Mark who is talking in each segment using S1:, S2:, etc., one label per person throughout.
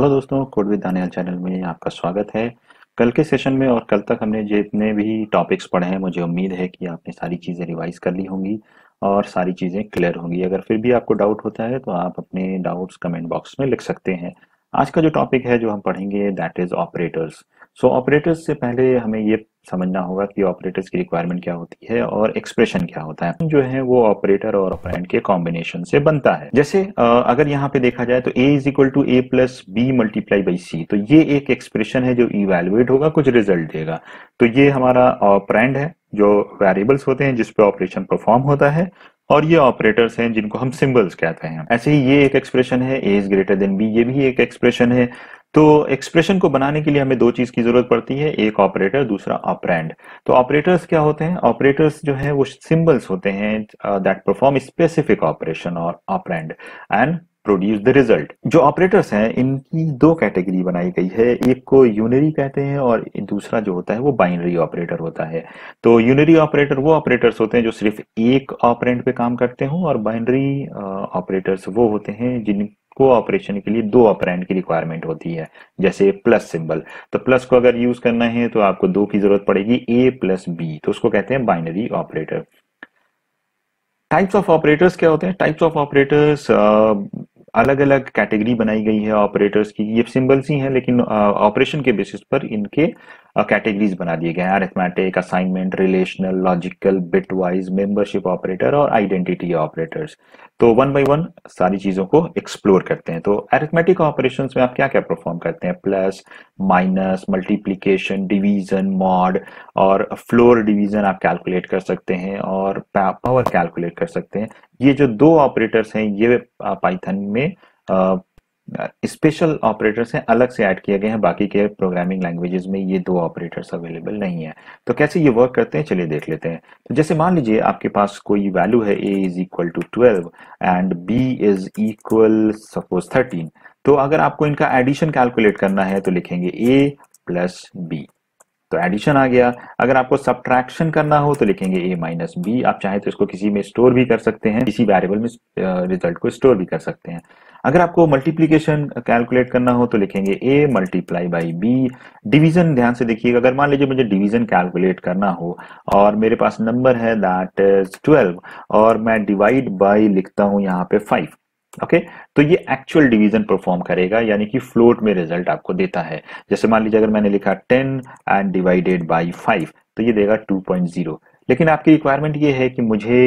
S1: Hello दोस्तों code with Daniel channel में आपका स्वागत है कल के सेशन में और कल तक हमने जितने भी टॉपिक्स पढ़े हैं मुझे उम्मीद है कि आपने सारी चीज़ें रिवाइज कर ली होंगी और सारी चीज़ें क्लियर होंगी अगर फिर भी आपको डाउट होता है तो आप अपने डाउट्स कमेंट बॉक्स में लिख सकते हैं आज का जो टॉपिक है जो हम पढ़ेंगे that is operators so operators से पहले हमें ये समझना होगा कि ऑपरेटर्स की रिक्वायरमेंट क्या होती है और एक्सप्रेशन क्या होता है जो है वो ऑपरेटर और ऑपरेंट के कॉम्बिनेशन से बनता है जैसे अगर यहाँ पे देखा जाए तो A is equal to A plus B multiply by C तो ये एक एक्सप्रेशन है जो इवेल्युएट होगा कुछ रिजल्ट देगा तो ये हमारा ऑपरेंड है जो वेरिएबल्स होते हैं जिसपे ऑपरेशन परफॉर्म होता है और ये ऑपरेटर्स हैं जिनको हम सिंबल्स कहते हैं ऐसे ही ये एक एक्सप्रेशन है A is greater than B ये भी एक एक्सप्रेशन है तो एक्सप्रेशन को बनाने के लिए हमें दो चीज की जरूरत पड़ती है एक ऑपरेटर दूसरा ऑपरेंड तो ऑपरेटर्स क्या होते हैं ऑपरेटर्स जो है वो सिंबल्स होते हैं दैट परफॉर्म स्पेसिफिक ऑपरेशन और operand and produce the result जो ऑपरेटर्स हैं इनकी दो कैटेगरी बनाई गई है एक को यूनरी कहते हैं और दूसरा जो होता है वो बाइनरी ऑपरेटर होता है तो यूनरी ऑपरेटर वो ऑपरेटर्स होते हैं जो सिर्फ एक ऑपरेंट पे काम करते हो और बाइनरी ऑपरेटर्स uh, वो होते हैं जिन कोऑपरेशन के लिए दो ऑपरेंड की रिक्वायरमेंट होती है जैसे प्लस सिंबल तो प्लस को अगर यूज करना है तो आपको दो की जरूरत पड़ेगी ए प्लस बी तो उसको कहते हैं binary operator types of operators क्या होते हैं टाइप्स ऑफ ऑपरेटर्स अलग अलग कैटेगरी बनाई गई है ऑपरेटर्स की ये सिंबल्स ही हैं लेकिन ऑपरेशन के बेसिस पर इनके कैटेगरीज बना दिए गए हैं arithmetic assignment relational logical bitwise membership operator और आइडेंटिटी ऑपरेटर्स तो वन बाय वन सारी चीजों को एक्सप्लोर करते हैं तो अरिथमेटिक ऑपरेशन में आप क्या क्या परफॉर्म करते हैं plus minus multiplication division mod और फ्लोर डिवीजन आप कैलकुलेट कर सकते हैं और पावर कैलकुलेट कर सकते हैं ये जो दो ऑपरेटर्स हैं ये पाइथन में स्पेशल ऑपरेटर्स हैं अलग से ऐड किए गए हैं बाकी के प्रोग्रामिंग लैंग्वेजेस में ये दो ऑपरेटर्स अवेलेबल नहीं है तो कैसे ये वर्क करते हैं चलिए देख लेते हैं तो जैसे मान लीजिए आपके पास कोई वैल्यू है A is equal to twelve and B is equal suppose thirteen तो अगर आपको इनका एडिशन कैलकुलेट करना है तो लिखेंगे ए प्लस बी तो एडिशन आ गया अगर आपको सब्ट्रैक्शन करना हो तो लिखेंगे ए माइनस बी आप चाहे तो इसको किसी में स्टोर भी कर सकते हैं किसी वेरिएबल में रिजल्ट को स्टोर भी कर सकते हैं अगर आपको मल्टीप्लीकेशन कैलकुलेट करना हो तो लिखेंगे A multiply by B division ध्यान से देखिएगा अगर मान लीजिए मुझे डिवीजन कैलकुलेट करना हो और मेरे पास नंबर है दैट इज ट्वेल्व और मैं डिवाइड बाई लिखता हूं यहाँ पे फाइव ओके okay? तो ये एक्चुअल डिवीजन परफॉर्म करेगा यानी कि फ्लोट में रिजल्ट आपको देता है जैसे मान लीजिए अगर मैंने लिखा ten and divided by five तो ये देगा टू पॉइंट जीरो लेकिन आपकी रिक्वायरमेंट ये है कि मुझे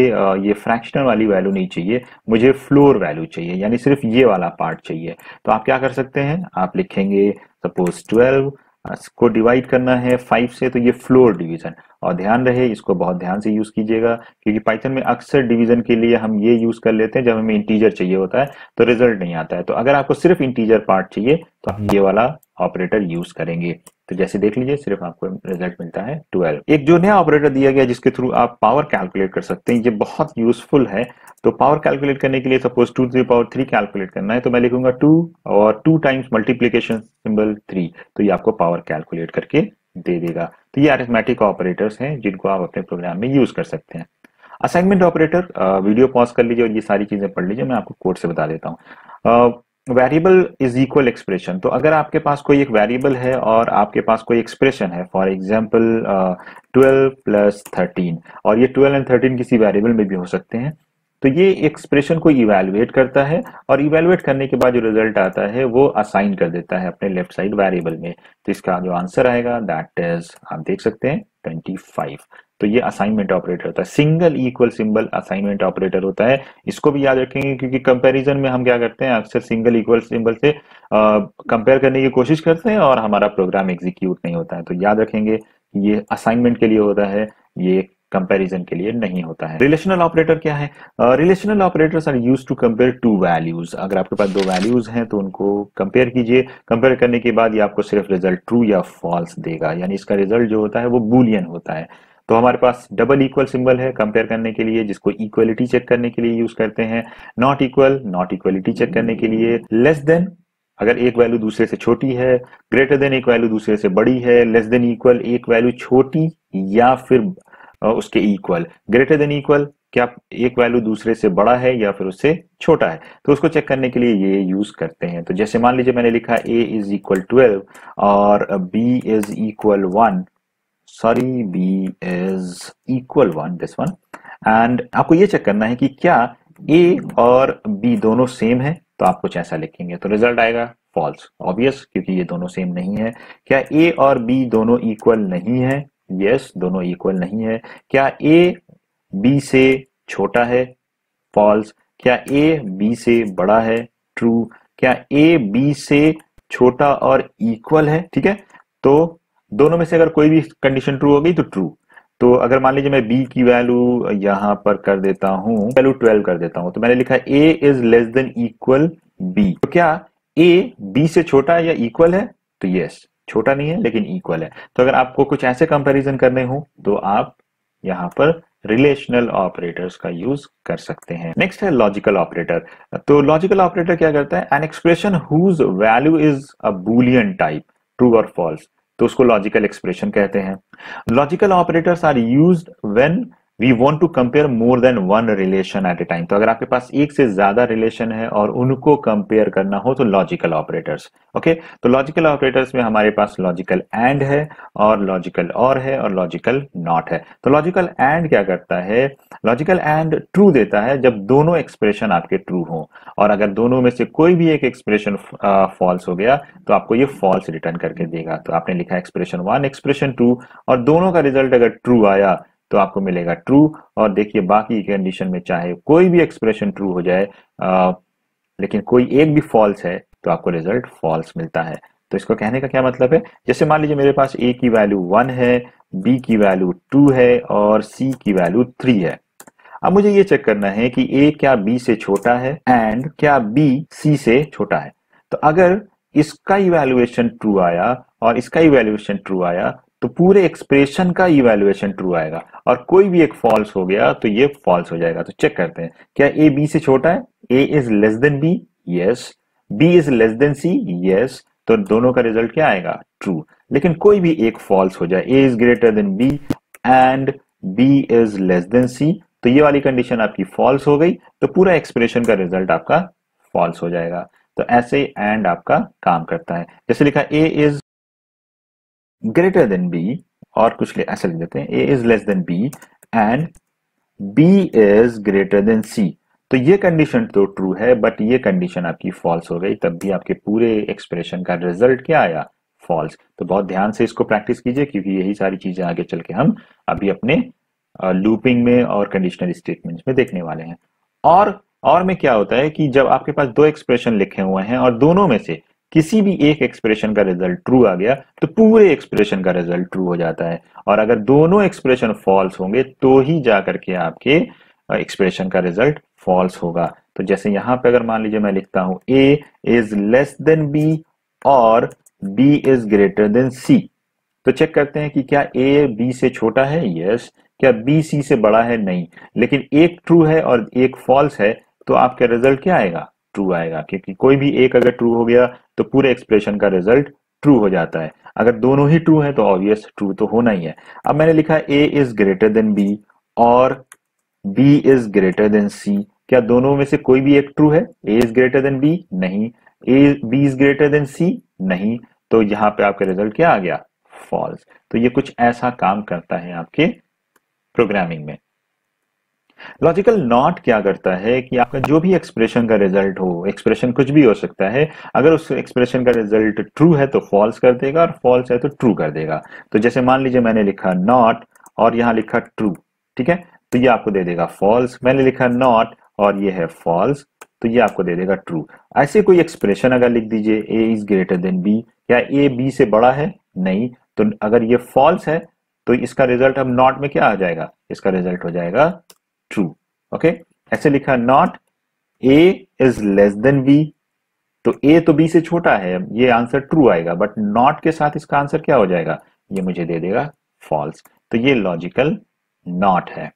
S1: ये फ्रैक्शनल वाली वैल्यू नहीं चाहिए मुझे फ्लोर वैल्यू चाहिए यानी सिर्फ ये वाला पार्ट चाहिए तो आप क्या कर सकते हैं आप लिखेंगे सपोज ट्वेल्व इसको डिवाइड करना है फाइव से तो ये फ्लोर डिवीजन और ध्यान रहे इसको बहुत ध्यान से यूज कीजिएगा क्योंकि पाइथन में अक्सर डिवीजन के लिए हम ये यूज कर लेते हैं जब हमें इंटीजर चाहिए होता है तो रिजल्ट नहीं आता है तो अगर आपको सिर्फ इंटीजर पार्ट चाहिए तो आप ये वाला ऑपरेटर यूज करेंगे तो जैसे देख लीजिए सिर्फ आपको रिजल्ट मिलता है ट्वेल्व एक जो नया ऑपरेटर दिया गया जिसके थ्रू आप पावर कैलकुलेट कर सकते हैं ये बहुत यूजफुल है तो पावर कैलकुलेट करने के लिए suppose two three power three calculate करना है तो मैं लिखूंगा टू और two times multiplication symbol three तो ये आपको पावर कैलकुलेट करके दे देगा तो ये अरेथमेटिक ऑपरेटर्स हैं जिनको आप अपने प्रोग्राम में यूज कर सकते हैं असाइनमेंट ऑपरेटर वीडियो पॉज कर लीजिए और ये सारी चीजें पढ़ लीजिए मैं आपको कोर्ट से बता देता हूँ वेरिएबल इज इक्वल एक्सप्रेशन तो अगर आपके पास कोई एक वेरिएबल है और आपके पास कोई एक्सप्रेशन है for example twelve plus thirteen और ये ट्वेल्व एंड थर्टीन किसी वेरिएबल में भी हो सकते हैं तो ये एक्सप्रेशन को इवेल्युएट करता है और इवेल्युएट करने के बाद जो रिजल्ट आता है वो असाइन कर देता है अपने लेफ्ट साइड वेरिएबल में तो इसका जो आंसर आएगा दैट इज आप देख सकते हैं 25 तो ये असाइनमेंट ऑपरेटर होता है single equal symbol assignment operator होता है इसको भी याद रखेंगे क्योंकि कंपैरिजन में हम क्या करते हैं अक्सर सिंगल इक्वल सिंबल से कंपेयर करने की कोशिश करते हैं और हमारा प्रोग्राम एग्जीक्यूट नहीं होता है तो याद रखेंगे ये असाइनमेंट के लिए होता है ये कंपैरिजन के लिए नहीं होता है रिलेशनल ऑपरेटर क्या है relational operators are use to compare two values अगर आपके पास दो वैल्यूज हैं तो उनको कंपेयर कीजिए कंपेयर करने के बाद ये आपको सिर्फ रिजल्ट ट्रू या फॉल्स देगा यानी इसका रिजल्ट जो होता है वो बुलियन होता है तो हमारे पास डबल इक्वल सिंबल है कंपेयर करने के लिए जिसको इक्वलिटी चेक करने के लिए यूज करते हैं not equal not equality check करने के लिए लेस देन अगर एक वैल्यू दूसरे से छोटी है ग्रेटर देन एक वैल्यू दूसरे से बड़ी है लेस देन इक्वल एक वैल्यू छोटी या फिर उसके इक्वल ग्रेटर देन इक्वल क्या एक वैल्यू दूसरे से बड़ा है या फिर उससे छोटा है तो उसको चेक करने के लिए ये यूज करते हैं तो जैसे मान लीजिए मैंने लिखा ए इज इक्वल ट्वेल्व और B is equal one sorry B is equal one this one and आपको ये चेक करना है कि क्या ए और बी दोनों सेम है तो आप कुछ ऐसा लिखेंगे तो रिजल्ट आएगा फॉल्स ऑब्वियस क्योंकि ये दोनों सेम नहीं है क्या ए और बी दोनों इक्वल नहीं है यस दोनों इक्वल नहीं है क्या ए बी से छोटा है फॉल्स क्या ए बी से बड़ा है ट्रू क्या ए बी से छोटा और इक्वल है ठीक है तो दोनों में से अगर कोई भी कंडीशन ट्रू हो गई तो ट्रू तो अगर मान लीजिए मैं बी की वैल्यू यहां पर कर देता हूं वैल्यू ट्वेल्व कर देता हूं तो मैंने लिखा A is less than equal B तो क्या ए बी से छोटा है या इक्वल है तो यस छोटा नहीं है लेकिन इक्वल है तो अगर आपको कुछ ऐसे कंपैरिजन करने हो तो आप यहाँ पर रिलेशनल ऑपरेटर्स का यूज कर सकते हैं नेक्स्ट है लॉजिकल ऑपरेटर तो लॉजिकल ऑपरेटर क्या करता है an expression whose value is a boolean type true और फॉल्स तो उसको लॉजिकल एक्सप्रेशन कहते हैं logical operators are use when we want to compare more than one relation at a time तो अगर आपके पास एक से ज्यादा रिलेशन है और उनको कंपेयर करना हो तो लॉजिकल ऑपरेटर्स ओके तो लॉजिकल ऑपरेटर्स में हमारे पास लॉजिकल एंड है और लॉजिकल और है और लॉजिकल नॉट है तो लॉजिकल एंड क्या करता है लॉजिकल एंड ट्रू देता है जब दोनों एक्सप्रेशन आपके ट्रू हो और अगर दोनों में से कोई भी एक एक्सप्रेशन फॉल्स हो गया तो आपको ये फॉल्स रिटर्न करके देगा तो आपने लिखा एक्सप्रेशन वन एक्सप्रेशन टू और दोनों का रिजल्ट अगर ट्रू आया तो आपको मिलेगा ट्रू और देखिए बाकी कंडीशन में चाहे कोई भी एक्सप्रेशन ट्रू हो जाए आ, लेकिन कोई एक भी फॉल्स है तो आपको रिजल्ट फॉल्स मिलता है तो इसको कहने का क्या मतलब है जैसे मान लीजिए मेरे पास ए की वैल्यू वन है बी की वैल्यू टू है और सी की वैल्यू थ्री है अब मुझे ये चेक करना है कि ए क्या बी से छोटा है एंड क्या बी सी से छोटा है तो अगर इसका इवेल्युएशन ट्रू आया और इसका इवेल्युएशन ट्रू आया तो पूरे एक्सप्रेशन का इवेल्युएशन ट्रू आएगा और कोई भी एक फॉल्स हो गया तो ये फॉल्स हो जाएगा तो चेक करते हैं क्या ए बी से छोटा है A is less than B yes B is less than C yes तो दोनों का रिजल्ट क्या आएगा ट्रू लेकिन कोई भी एक फॉल्स हो जाए A is greater than B and B is less than C तो ये वाली कंडीशन आपकी फॉल्स हो गई तो पूरा एक्सप्रेशन का रिजल्ट आपका फॉल्स हो जाएगा तो ऐसे एंड आपका काम करता है जैसे लिखा A is greater than B और कुछ ले, ऐसे लिख देते हैं A is less than B and B is greater than C तो ये कंडीशन तो ट्रू है बट ये कंडीशन आपकी फॉल्स हो गई तब भी आपके पूरे एक्सप्रेशन का रिजल्ट क्या आया फॉल्स तो बहुत ध्यान से इसको प्रैक्टिस कीजिए क्योंकि यही सारी चीजें आगे चल के हम अभी अपने लूपिंग में और कंडीशनल स्टेटमेंट्स में देखने वाले हैं और और में क्या होता है कि जब आपके पास दो एक्सप्रेशन लिखे हुए हैं और दोनों में से किसी भी एक एक्सप्रेशन का रिजल्ट ट्रू आ गया तो पूरे एक्सप्रेशन का रिजल्ट ट्रू हो जाता है और अगर दोनों एक्सप्रेशन फॉल्स होंगे तो ही जा करके आपके एक्सप्रेशन का रिजल्ट फॉल्स होगा तो जैसे यहां पे अगर मान लीजिए मैं लिखता हूं ए इज लेस देन बी और B is greater than C तो चेक करते हैं कि क्या ए बी से छोटा है यस yes. क्या बी सी से बड़ा है नहीं लेकिन एक ट्रू है और एक फॉल्स है तो आपका रिजल्ट क्या आएगा ट्रू आएगा क्योंकि कोई भी एक अगर ट्रू हो गया तो पूरे एक्सप्रेशन का रिजल्ट ट्रू हो जाता है अगर दोनों ही ट्रू है तो ऑब्वियस ट्रू तो होना ही है अब मैंने लिखा A is greater than B और B is greater than C क्या दोनों में से कोई भी एक ट्रू है A is greater than B नहीं A B is greater than C नहीं तो यहां पे आपका रिजल्ट क्या आ गया फॉल्स तो ये कुछ ऐसा काम करता है आपके प्रोग्रामिंग में लॉजिकल नॉट क्या करता है कि आपका जो भी एक्सप्रेशन का रिजल्ट हो एक्सप्रेशन कुछ भी हो सकता है अगर उस एक्सप्रेशन का रिजल्ट ट्रू है तो फॉल्स कर देगा और फॉल्स है तो ट्रू कर देगा तो जैसे मान लीजिए मैंने लिखा नॉट और यहां लिखा ट्रू ठीक है तो ये आपको दे देगा फॉल्स मैंने लिखा नॉट और ये है फॉल्स तो ये आपको दे देगा ट्रू ऐसे कोई एक्सप्रेशन अगर लिख दीजिए A is greater than B क्या ए बी से बड़ा है नहीं तो अगर ये फॉल्स है तो इसका रिजल्ट अब नॉट में क्या आ जाएगा इसका रिजल्ट हो जाएगा ट्रू ओके ऐसे लिखा not A is less than B तो ए तो बी से छोटा है ये आंसर ट्रू आएगा बट नॉट के साथ इसका आंसर क्या हो जाएगा ये मुझे दे देगा फॉल्स तो ये लॉजिकल नॉट है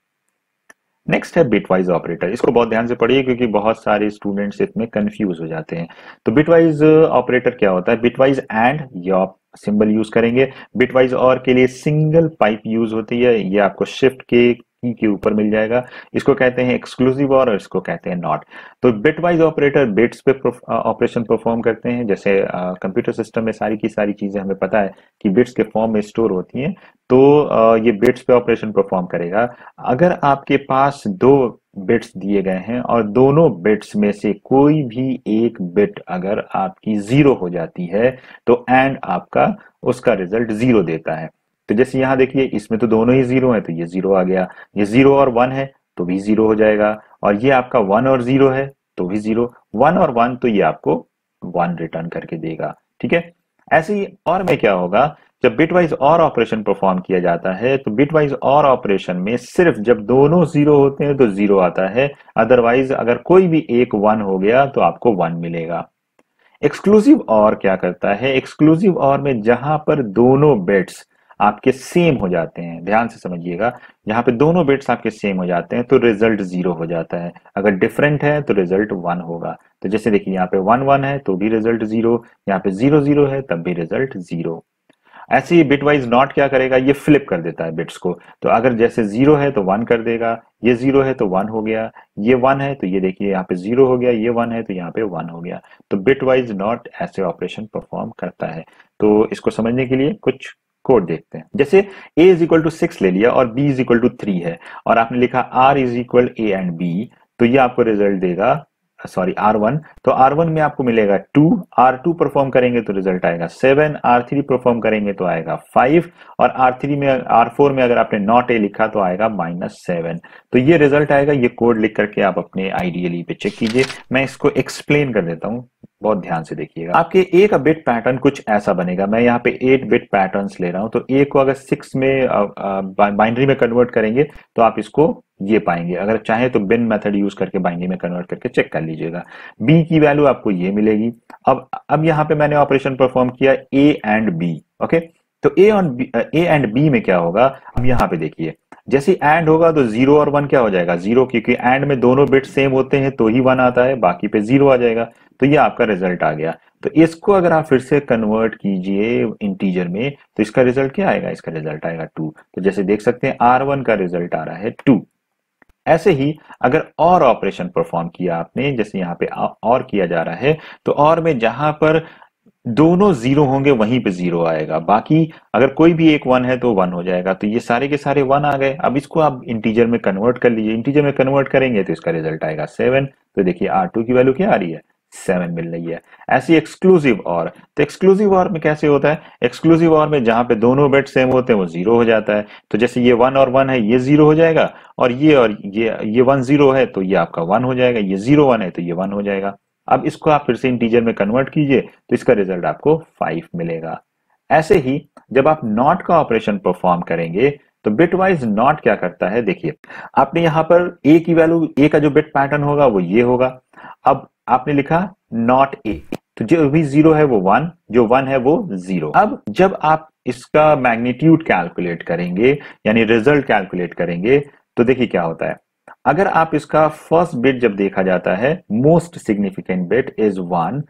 S1: नेक्स्ट है बिटवाइज ऑपरेटर इसको बहुत ध्यान से पढ़िए क्योंकि बहुत सारे स्टूडेंट्स इसमें कंफ्यूज हो जाते हैं तो बिटवाइज ऑपरेटर uh, क्या होता है बिटवाइज एंड ये सिंबल यूज करेंगे बिटवाइज और के लिए सिंगल पाइप यूज होती है ये आपको शिफ्ट के के ऊपर मिल जाएगा इसको कहते हैं एक्सक्लूसिव और इसको कहते हैं नॉट तो बिट वाइज ऑपरेटर बिट्स पे ऑपरेशन परफॉर्म करते हैं जैसे कंप्यूटर सिस्टम में सारी की सारी चीजें हमें पता है कि बिट्स के फॉर्म में स्टोर होती हैं तो uh, ये बिट्स पे ऑपरेशन परफॉर्म करेगा अगर आपके पास दो बिट्स दिए गए हैं और दोनों बिट्स में से कोई भी एक बिट अगर आपकी जीरो हो जाती है तो एंड आपका उसका रिजल्ट जीरो देता है तो जैसे यहां देखिए इसमें तो दोनों ही जीरो है तो ये जीरो आ गया ये जीरो और वन है तो भी जीरो हो जाएगा और ये आपका वन और जीरो है तो भी जीरो वन और वन तो ये आपको वन रिटर्न करके देगा ठीक है ऐसे ही और में क्या होगा जब bitwise or operation perform किया जाता है तो बिट वाइज और ऑपरेशन में सिर्फ जब दोनों जीरो होते हैं तो जीरो आता है अदरवाइज अगर कोई भी एक वन हो गया तो आपको वन मिलेगा एक्सक्लूसिव और क्या करता है एक्सक्लूसिव और में जहां पर दोनों बिट्स आपके सेम हो जाते हैं ध्यान से समझिएगा यहाँ पे दोनों बिट्स आपके सेम हो जाते हैं तो रिजल्ट जीरो हो जाता है अगर डिफरेंट है तो रिजल्ट वन होगा तो जैसे देखिए यहाँ पे वन वन है तो भी रिजल्ट जीरो यहाँ पे जीरो जीरो है तब भी रिजल्ट जीरो ऐसे ही बिट वाइज नॉट क्या करेगा ये फ्लिप कर देता है बिट्स को तो अगर जैसे जीरो है तो वन कर देगा ये जीरो है तो वन हो गया ये वन है तो ये देखिए यहाँ पे जीरो हो गया ये वन है तो यहाँ पे वन हो गया तो बिट वाइज नॉट ऐसे ऑपरेशन परफॉर्म करता है तो इसको समझने के लिए कुछ कोड देखते हैं जैसे a is equal to six ले लिया और b is equal to three है और आपने लिखा r is equal A and B तो ये आपको रिजल्ट देगा सॉरी R1 तो R1 में आपको मिलेगा 2 R2 परफॉर्म करेंगे तो रिजल्ट आएगा 7 R3 परफॉर्म करेंगे तो आएगा 5 और R3 में R4 में अगर आपने नॉट ए लिखा तो आएगा माइनस सेवन तो ये रिजल्ट आएगा ये कोड लिख करके आप अपने आईडीएलई पे चेक कीजिए मैं इसको एक्सप्लेन कर देता हूँ बहुत ध्यान से देखिएगा आपके ए का बिट पैटर्न कुछ ऐसा बनेगा मैं यहाँ पे एट बिट पैटर्न्स ले रहा हूं तो ए को अगर सिक्स में बाइनरी में कन्वर्ट करेंगे तो आप इसको ये पाएंगे अगर चाहे तो बिन मेथड यूज करके बाइनरी में कन्वर्ट करके चेक कर लीजिएगा बी की वैल्यू आपको ये मिलेगी अब अब यहाँ पे मैंने ऑपरेशन परफॉर्म किया ए एंड बी ओके तो A on A and B में क्या होगा अब यहाँ पे देखिए जैसे एंड होगा तो जीरो और वन क्या हो जाएगा जीरो क्योंकि एंड में दोनों बिट सेम होते हैं तो ही वन आता है बाकी पे जीरो आ जाएगा तो ये आपका रिजल्ट आ गया तो इसको अगर आप फिर से कन्वर्ट कीजिए इंटीजर में तो इसका रिजल्ट क्या आएगा इसका रिजल्ट आएगा टू तो जैसे देख सकते हैं आर वन का रिजल्ट आ रहा है टू ऐसे ही अगर और ऑपरेशन परफॉर्म किया आपने जैसे यहाँ पे और किया जा रहा है तो और में जहां पर दोनों जीरो होंगे वहीं पे जीरो आएगा बाकी अगर कोई भी एक वन है तो वन हो जाएगा तो ये सारे के सारे वन आ गए अब इसको आप इंटीजर में कन्वर्ट कर लीजिए इंटीजर में कन्वर्ट करेंगे तो इसका रिजल्ट आएगा सेवन तो देखिए आर टू की वैल्यू क्या आ रही है सेवन मिल रही है ऐसी एक्सक्लूसिव और तो एक्सक्लूसिव और में कैसे होता है एक्सक्लूसिव और में जहां पे दोनों बेट सेम होते हैं वो जीरो हो जाता है तो जैसे ये वन और वन है ये जीरो हो जाएगा और ये और ये ये वन जीरो है तो ये आपका वन हो जाएगा ये जीरो वन है तो ये वन हो जाएगा अब इसको आप फिर से इंटीजर में कन्वर्ट कीजिए तो इसका रिजल्ट आपको फाइव मिलेगा ऐसे ही जब आप नॉट का ऑपरेशन परफॉर्म करेंगे तो बिट वाइज नॉट क्या करता है देखिए आपने यहां पर ए की वैल्यू ए का जो बिट पैटर्न होगा वो ये होगा अब आपने लिखा नॉट ए तो जो भी जीरो है वो वन जो वन है वो जीरो अब जब आप इसका मैग्नीट्यूड कैलकुलेट करेंगे यानी रिजल्ट कैलकुलेट करेंगे तो देखिए क्या होता है अगर आप इसका फर्स्ट बिट जब देखा जाता है most significant bit is one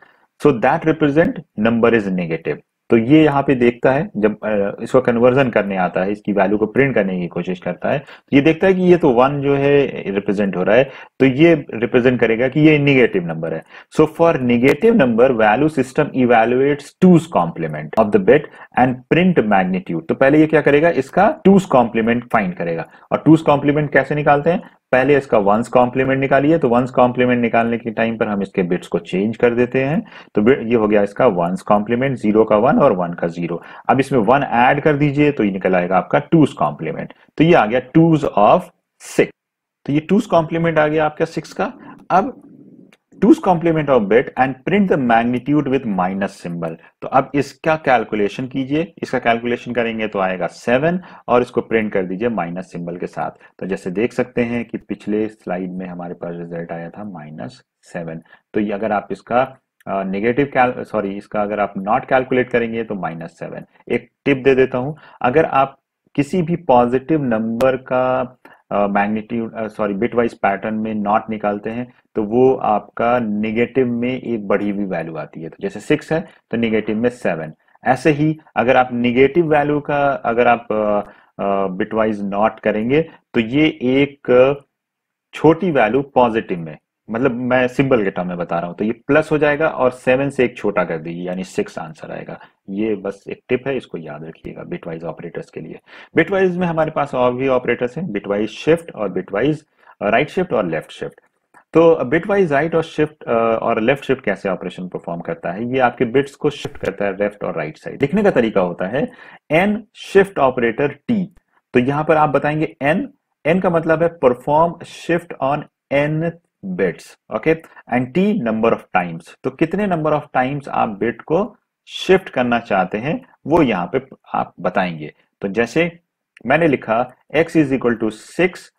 S1: so that represent number is negative तो ये यहाँ पे देखता है जब इसको कन्वर्जन करने आता है इसकी वैल्यू को प्रिंट करने की कोशिश करता है तो ये देखता है कि ये तो वन जो है रिप्रेजेंट हो रहा है तो ये रिप्रेजेंट करेगा कि ये निगेटिव नंबर है so for negative number value system evaluates two's complement of the bit and print magnitude तो पहले ये क्या करेगा इसका टूज कॉम्प्लीमेंट फाइंड करेगा और टूज कॉम्प्लीमेंट कैसे निकालते हैं पहले इसका वंस कॉम्प्लीमेंट निकालिए तो वंस कॉम्प्लीमेंट निकालने के टाइम पर हम इसके बिट्स को चेंज कर देते हैं तो ये हो गया इसका वंस कॉम्प्लीमेंट जीरो का वन और वन का जीरो अब इसमें वन ऐड कर दीजिए तो ये निकल आएगा आपका टूज कॉम्प्लीमेंट तो ये आ गया टूज ऑफ सिक्स तो ये टूज कॉम्प्लीमेंट आ गया आपका सिक्स का अब two's complement of bit and print the magnitude with minus symbol तो अब इसका कैलकुलेशन कीजिए इसका कैलकुलेशन करेंगे तो आएगा सेवन और इसको प्रिंट कर दीजिए माइनस सिंबल के साथ तो जैसे देख सकते हैं कि पिछले स्लाइड में हमारे पास रिजल्ट आया था माइनस सेवन तो ये अगर आप इसका नेगेटिव कैल सॉरी इसका अगर आप नॉट कैलकुलेट करेंगे तो माइनस सेवन एक टिप दे देता हूं अगर आप किसी भी पॉजिटिव नंबर का magnitude sorry bitwise pattern में नॉट निकालते हैं तो वो आपका निगेटिव में एक बढ़ी हुई वैल्यू आती है तो जैसे सिक्स है तो निगेटिव में सेवन ऐसे ही अगर आप निगेटिव वैल्यू का अगर आप बिटवाइज नॉट करेंगे तो ये एक छोटी वैल्यू पॉजिटिव में मतलब मैं सिंपल के टर्म में बता रहा हूं तो ये प्लस हो जाएगा और सेवन से एक छोटा कर दीजिए यानी सिक्स आंसर आएगा ये बस एक टिप है इसको याद रखिएगा बिटवाइज ऑपरेटर्स के लिए बिटवाइज में हमारे पास और भी ऑपरेटर्स हैं बिटवाइज शिफ्ट और बिटवाइज राइट शिफ्ट और लेफ्ट शिफ्ट तो बिटवाइज राइट और शिफ्ट uh, और लेफ्ट शिफ्ट कैसे ऑपरेशन परफॉर्म करता है ये आपके बिट्स को शिफ्ट करता है लेफ्ट और राइट साइड लिखने का तरीका होता है एन शिफ्ट ऑपरेटर टी तो यहां पर आप बताएंगे एन एन का मतलब है perform shift on n bits okay and t number of times तो कितने नंबर ऑफ टाइम्स आप बेट को शिफ्ट करना चाहते हैं वो यहां पे आप बताएंगे तो जैसे मैंने लिखा x is equal to six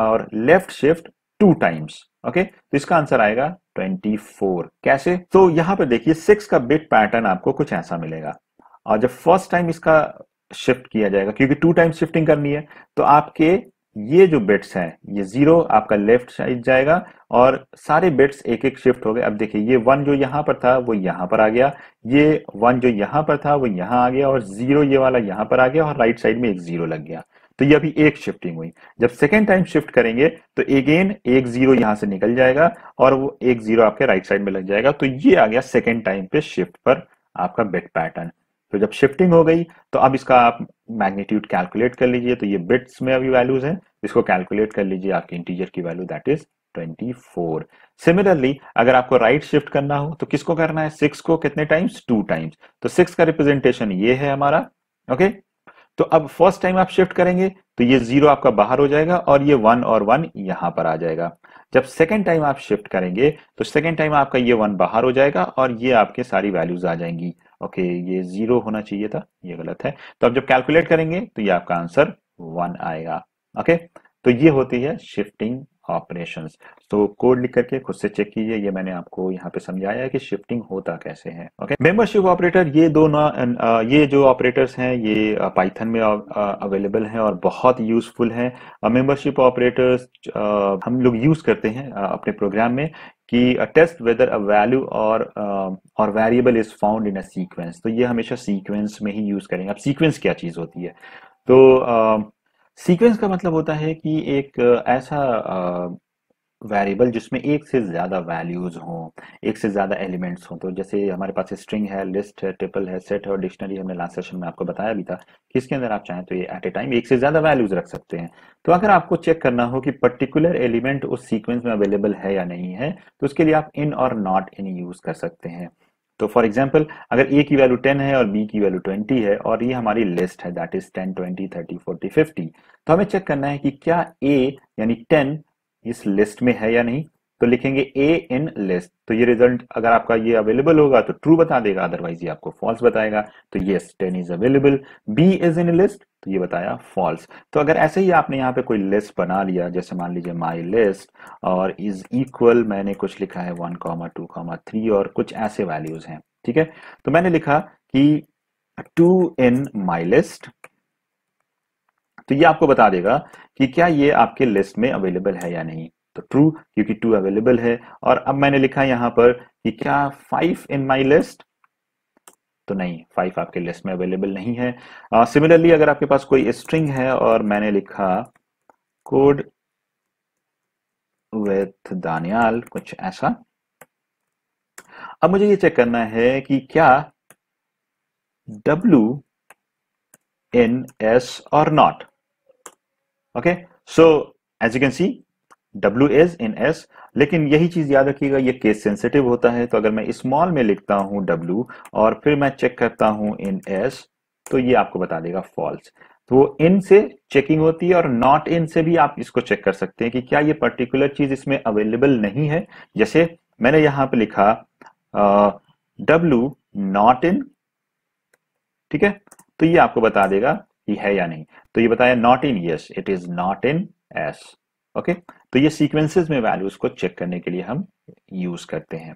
S1: और left shift two times okay तो इसका आंसर आएगा 24 कैसे तो यहां पे देखिए सिक्स का बिट पैटर्न आपको कुछ ऐसा मिलेगा और जब फर्स्ट टाइम इसका शिफ्ट किया जाएगा क्योंकि टू टाइम्स शिफ्टिंग करनी है तो आपके ये जो बिट्स हैं ये जीरो आपका लेफ्ट साइड जाएगा और सारे बिट्स एक एक शिफ्ट हो गए अब देखिए ये वन जो यहां पर था वो यहां पर आ गया ये वन जो यहां पर था वो यहां आ गया और जीरो ये वाला यहां पर आ गया और राइट साइड में एक जीरो लग गया तो ये अभी एक शिफ्टिंग हुई जब सेकेंड टाइम शिफ्ट करेंगे तो अगेन एक जीरो यहां से निकल जाएगा और वो एक जीरो आपके राइट साइड में लग जाएगा तो ये आ गया सेकेंड टाइम पे शिफ्ट पर आपका बेट पैटर्न तो जब शिफ्टिंग हो गई तो अब इसका आप मैग्नीट्यूड कैलकुलेट कर लीजिए तो ये बिट्स में अभी वैल्यूज हैं इसको कैलकुलेट कर लीजिए आपके इंटीजर की वैल्यू दैट इज 24 सिमिलरली अगर आपको राइट right शिफ्ट करना हो तो किसको करना है सिक्स को कितने टाइम्स टू टाइम्स तो सिक्स का रिप्रेजेंटेशन ये है हमारा ओके okay? तो अब फर्स्ट टाइम आप शिफ्ट करेंगे तो ये जीरो आपका बाहर हो जाएगा और ये वन और वन यहां पर आ जाएगा जब सेकेंड टाइम आप शिफ्ट करेंगे तो सेकेंड टाइम आपका ये वन बाहर हो जाएगा और ये आपके सारी वैल्यूज आ जाएंगी ओके ये जीरो होना चाहिए था ये गलत है तो अब जब कैलकुलेट करेंगे तो ये आपका आंसर वन आएगा ओके तो ये होती है शिफ्टिंग ऑपरेशंस तो कोड लिख करके खुद से चेक कीजिए ये मैंने आपको यहाँ पे समझाया है कि शिफ्टिंग होता कैसे है ओके मेंबरशिप ऑपरेटर ये दो ना ये जो ऑपरेटर्स हैं ये पाइथन में अवेलेबल हैं और बहुत यूजफुल हैं मेंबरशिप ऑपरेटर्स हम लोग यूज करते हैं अपने प्रोग्राम में कि test weather a value or or variable is found in a sequence तो ये हमेशा सीक्वेंस में ही यूज करेंगे अब सीक्वेंस क्या चीज होती है तो सीक्वेंस uh, का मतलब होता है कि एक uh, ऐसा uh, वेरिएबल जिसमें एक से ज़्यादा वैल्यूज़ हों एक से ज़्यादा एलिमेंट्स हों तो जैसे हमारे पास स्ट्रिंग है लिस्ट है ट्रिपल है सेट है और डिक्शनरी हमने लास्ट सेशन में आपको बताया भी था कि इसके अंदर आप चाहें तो ये एट ए टाइम एक से ज़्यादा वैल्यूज़ रख सकते हैं तो अगर आपको चेक करना हो कि पर्टिकुलर एलिमेंट उस सीक्वेंस में अवेलेबल है या नहीं है तो उसके लिए आप इन और नॉट इन यूज़ कर सकते हैं तो फॉर एग्जाम्पल अगर ए की वैल्यू टेन है और बी की वैल्यू ट्वेंटी है और ये हमारी लिस्ट है that is ten twenty thirty forty fifty तो हमें चेक करना है कि क्या ए यानी टेन इस लिस्ट में है या नहीं तो लिखेंगे ए इन लिस्ट तो ये रिजल्ट अगर आपका ये अवेलेबल होगा तो ट्रू बता देगा अदरवाइज ये आपको फॉल्स बताएगा तो yes ten is available b is in list तो ये बताया फॉल्स तो अगर ऐसे ही आपने यहाँ पे कोई लिस्ट बना लिया जैसे मान लीजिए माई लिस्ट और इज इक्वल मैंने कुछ लिखा है one comma two comma three और कुछ ऐसे वैल्यूज हैं ठीक है तो मैंने लिखा कि टू इन माई लिस्ट तो ये आपको बता देगा कि क्या ये आपके लिस्ट में अवेलेबल है या नहीं तो ट्रू क्योंकि टू अवेलेबल है और अब मैंने लिखा यहां पर कि क्या फाइव इन माई लिस्ट तो नहीं फाइव आपके लिस्ट में अवेलेबल नहीं है सिमिलरली uh, अगर आपके पास कोई स्ट्रिंग है और मैंने लिखा कोड विथ दानियाल कुछ ऐसा अब मुझे ये चेक करना है कि क्या W in S or not okay so as you can see W is in S लेकिन यही चीज याद रखिएगा ये केस सेंसिटिव होता है तो अगर मैं स्मॉल में लिखता हूं W और फिर मैं चेक करता हूं इन S तो ये आपको बता देगा फॉल्स तो वो इन से चेकिंग होती है और नॉट इन से भी आप इसको चेक कर सकते हैं कि क्या ये पर्टिकुलर चीज इसमें अवेलेबल नहीं है जैसे मैंने यहां पे लिखा डब्ल्यू नॉट इन ठीक है तो ये आपको बता देगा ही है या नहीं तो ये बताया not in yes it is not in S okay तो ये सीक्वेंसेस में वैल्यूज को चेक करने के लिए हम यूज करते हैं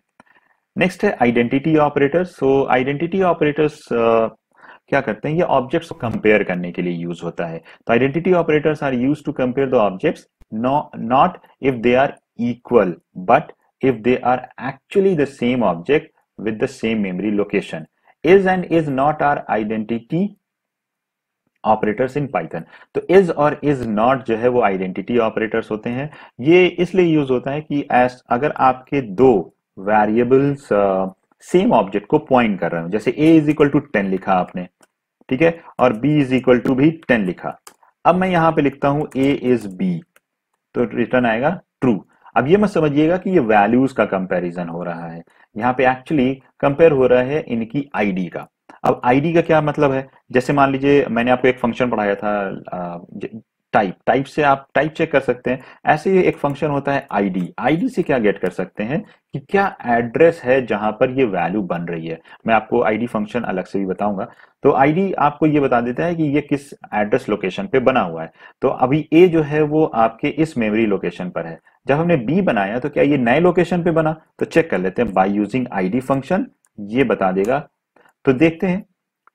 S1: नेक्स्ट है identity operator so identity operators क्या करते हैं ये ऑब्जेक्ट्स को कंपेयर करने के लिए यूज होता है तो identity operators are use to compare the objects not if they are equal but if they are actually the same object with the same memory location is and is not are identity operators in Python तो is और is not जो है वो identity operators होते हैं ये इसलिए use होता है कि एस अगर आपके दो वेरिएबल्स सेम ऑब्जेक्ट को पॉइंट कर रहे हो जैसे a is equal to ten लिखा आपने ठीक है और बी इज इक्वल टू भी टेन लिखा अब मैं यहां पे लिखता हूं ए इज बी तो रिटर्न आएगा ट्रू अब ये मत समझिएगा कि ये वैल्यूज का कंपैरिजन हो रहा है यहां पे एक्चुअली कंपेयर हो रहा है इनकी आईडी का अब आईडी का क्या मतलब है जैसे मान लीजिए मैंने आपको एक फंक्शन पढ़ाया था टाइप टाइप से आप टाइप चेक कर सकते हैं ऐसे ही एक फंक्शन होता है आईडी आईडी से क्या गेट कर सकते हैं कि क्या एड्रेस है जहां पर ये वैल्यू बन रही है मैं आपको आईडी फंक्शन अलग से भी बताऊंगा तो आईडी आपको ये बता देता है कि ये किस एड्रेस लोकेशन पे बना हुआ है तो अभी ए जो है वो आपके इस मेमोरी लोकेशन पर है जब हमने बी बनाया तो क्या ये नए लोकेशन पे बना तो चेक कर लेते हैं बाई यूजिंग आईडी फंक्शन ये बता देगा तो देखते हैं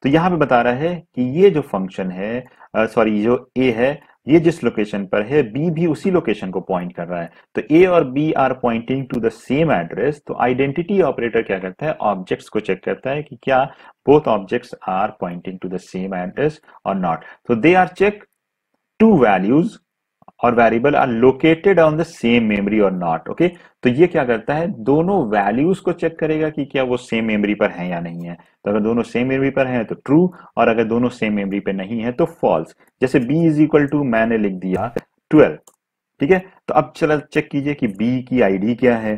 S1: तो यहां पे बता रहा है कि ये जो फंक्शन है सॉरी जो ए है ये जिस लोकेशन पर है बी भी उसी लोकेशन को पॉइंट कर रहा है तो ए और b are pointing to the same address तो आइडेंटिटी ऑपरेटर क्या करता है ऑब्जेक्ट्स को चेक करता है कि क्या both objects are pointing to the same address or not तो they are check two values or variable are located on the same memory or not okay तो ये क्या करता है दोनों वैल्यूज को चेक करेगा कि क्या वो सेम मेमोरी पर है या नहीं है तो अगर दोनों सेम मेमोरी पर है तो ट्रू और अगर दोनों सेम मेमोरी पर नहीं है तो फॉल्स जैसे बी इज इक्वल टू मैंने लिख दिया ट्वेल्व ठीक है तो अब चला चेक कीजिए कि बी की आईडी क्या है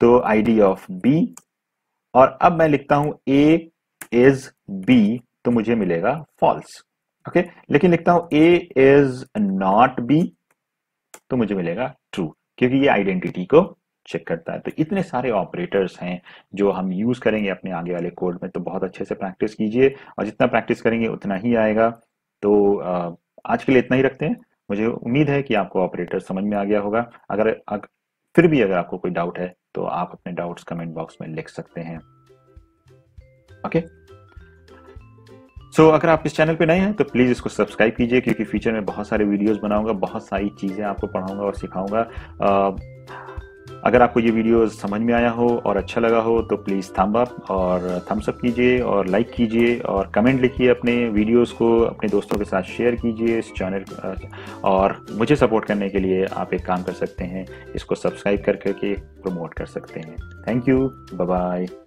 S1: तो आईडी ऑफ बी और अब मैं लिखता हूं ए इज बी तो मुझे मिलेगा फॉल्स ओके लेकिन लिखता हूं ए इज नॉट बी तो मुझे मिलेगा ट्रू क्योंकि ये आइडेंटिटी को चेक करता है तो इतने सारे ऑपरेटर्स हैं जो हम यूज करेंगे अपने आगे वाले कोड में तो बहुत अच्छे से प्रैक्टिस कीजिए और जितना प्रैक्टिस करेंगे उतना ही आएगा तो आज के लिए इतना ही रखते हैं मुझे उम्मीद है कि आपको ऑपरेटर समझ में आ गया होगा अगर अग, फिर भी अगर आपको कोई डाउट है तो आप अपने डाउट्स कमेंट बॉक्स में लिख सकते हैं ओके okay? सो so, अगर आप इस चैनल पे नए हैं तो प्लीज़ इसको सब्सक्राइब कीजिए क्योंकि फ्यूचर में बहुत सारे वीडियोस बनाऊंगा बहुत सारी चीज़ें आपको पढ़ाऊंगा और सिखाऊंगा अगर आपको ये वीडियो समझ में आया हो और अच्छा लगा हो तो प्लीज़ थम्ब अप और थम्स अप कीजिए और लाइक कीजिए और कमेंट लिखिए अपने वीडियोस को अपने दोस्तों के साथ शेयर कीजिए इस चैनल और मुझे सपोर्ट करने के लिए आप एक काम कर सकते हैं इसको सब्सक्राइब कर करके प्रमोट कर सकते हैं थैंक यू बाय